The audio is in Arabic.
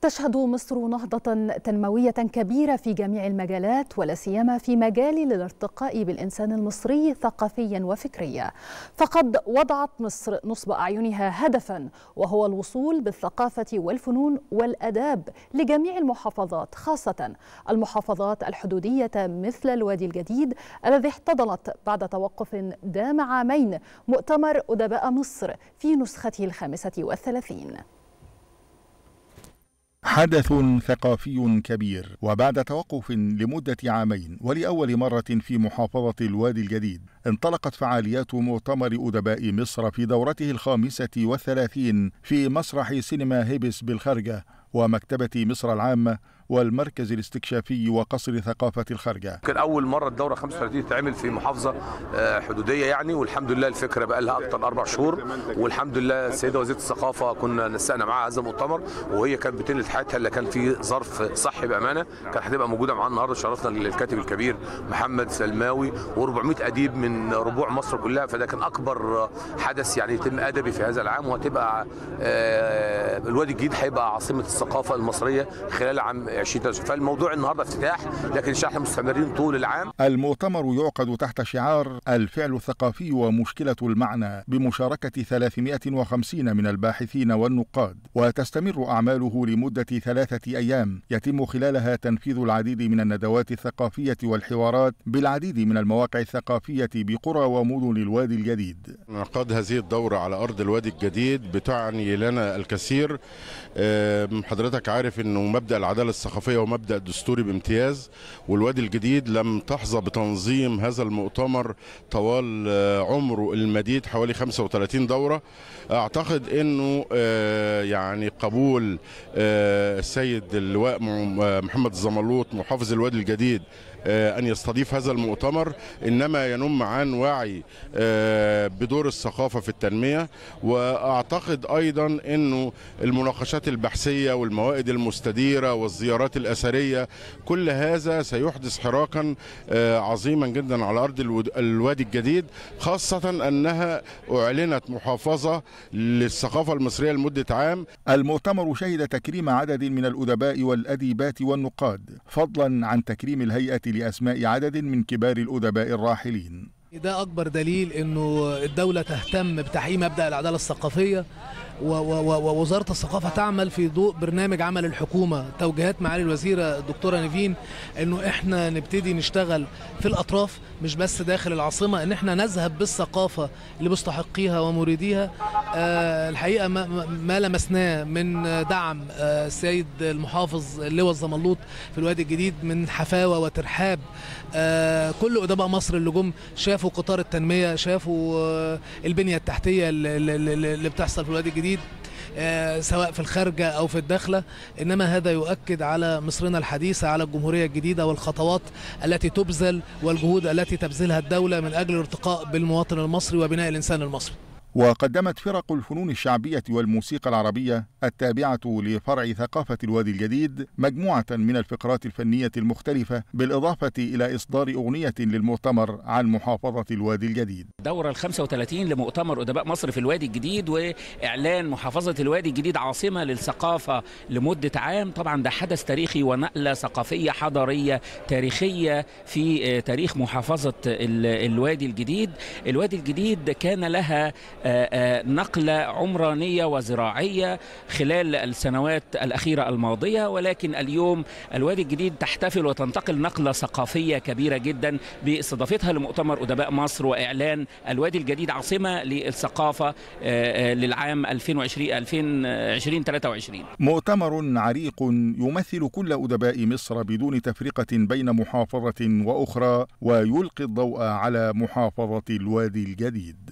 تشهد مصر نهضة تنموية كبيرة في جميع المجالات ولا سيما في مجال الارتقاء بالإنسان المصري ثقافيا وفكريا فقد وضعت مصر نصب أعينها هدفا وهو الوصول بالثقافة والفنون والأداب لجميع المحافظات خاصة المحافظات الحدودية مثل الوادي الجديد الذي احتضنت بعد توقف دام عامين مؤتمر أدباء مصر في نسخته الخامسة والثلاثين حدث ثقافي كبير وبعد توقف لمدة عامين ولأول مرة في محافظة الوادي الجديد انطلقت فعاليات مؤتمر أدباء مصر في دورته الخامسة والثلاثين في مسرح سينما هيبس بالخرجة ومكتبة مصر العامة والمركز الاستكشافي وقصر ثقافة الخارجة كان أول مرة الدورة 35 تعمل في محافظة آه، حدودية يعني والحمد لله الفكرة بقى لها أكتر أربع شهور والحمد لله السيدة وزيرة الثقافة كنا نسقنا معاها هذا المؤتمر وهي كانت بتنقل حياتها اللي كان في ظرف صحي بأمانة كانت هتبقى موجودة معانا النهاردة شرفنا للكاتب الكبير محمد سلماوي و400 أديب من ربوع مصر كلها فده كان أكبر حدث يعني يتم أدبي في هذا العام وهتبقى آه، الوادي الجديد هيبقى عاصمة الثقافة المصرية خلال عام 20 فالموضوع النهارده افتتاح لكن احنا مستمرين طول العام المؤتمر يعقد تحت شعار الفعل الثقافي ومشكله المعنى بمشاركه 350 من الباحثين والنقاد وتستمر اعماله لمده ثلاثه ايام يتم خلالها تنفيذ العديد من الندوات الثقافيه والحوارات بالعديد من المواقع الثقافيه بقرى ومدن الوادي الجديد انعقاد هذه الدوره على ارض الوادي الجديد بتعني لنا الكثير حضرتك عارف انه مبدا العداله الثقافيه ثقافيه ومبدا دستوري بامتياز والوادي الجديد لم تحظى بتنظيم هذا المؤتمر طوال آه، عمره المديد حوالي 35 دوره اعتقد انه آه، يعني قبول السيد آه، اللواء محمد الزملوط محافظ الوادي الجديد أن يستضيف هذا المؤتمر إنما ينم عن وعي بدور الثقافة في التنمية وأعتقد أيضا أنه المناقشات البحثية والموائد المستديرة والزيارات السيارات الأثرية كل هذا سيحدث حراكا آه، عظيما جدا على أرض الوادي الجديد خاصة أنها أعلنت محافظة للثقافة المصرية لمدة عام المؤتمر شهد تكريم عدد من الأدباء والأديبات والنقاد فضلا عن تكريم الهيئة لأسماء عدد من كبار الأدباء الراحلين ده أكبر دليل أنه الدولة تهتم بتحقيق مبدأ العدالة الثقافية ووزارة الثقافة تعمل في ضوء برنامج عمل الحكومة توجيهات معالي الوزيرة الدكتورة نيفين أنه إحنا نبتدي نشتغل في الأطراف مش بس داخل العاصمة أن إحنا نذهب بالثقافة لمستحقيها ومريديها آه، الحقيقة ما, لمسناه من دعم آه، السيد المحافظ اللواء الزملوط في الوادي الجديد من حفاوة وترحاب آه، كل أدباء مصر اللي جم شاف شافوا قطار التنميه شافوا آه، البنيه التحتيه اللي بتحصل في الوادي الجديد آه، سواء في الخارجه او في الداخله انما هذا يؤكد على مصرنا الحديثه على الجمهوريه الجديده والخطوات التي تبذل والجهود التي تبذلها الدوله من اجل الارتقاء بالمواطن المصري وبناء الانسان المصري وقدمت فرق الفنون الشعبية والموسيقى العربية التابعة لفرع ثقافة الوادي الجديد مجموعة من الفقرات الفنية المختلفة بالإضافة إلى إصدار أغنية للمؤتمر عن محافظة الوادي الجديد دورة الخمسة وثلاثين لمؤتمر أدباء مصر في الوادي الجديد وإعلان محافظة الوادي الجديد عاصمة للثقافة لمدة عام طبعا ده حدث تاريخي ونقلة ثقافية حضارية تاريخية في آه، تاريخ محافظة الوادي الجديد الوادي الجديد كان لها آه، آه، نقلة عمرانية وزراعية خلال السنوات الأخيرة الماضية ولكن اليوم الوادي الجديد تحتفل وتنتقل نقلة ثقافية كبيرة جدا باستضافتها لمؤتمر أدباء مصر وإعلان الوادي الجديد عاصمة للثقافة آه، للعام 2020-2023 مؤتمر عريق يمثل كل أدباء مصر بدون تفرقة بين محافظة وأخرى ويلقي الضوء على محافظة الوادي الجديد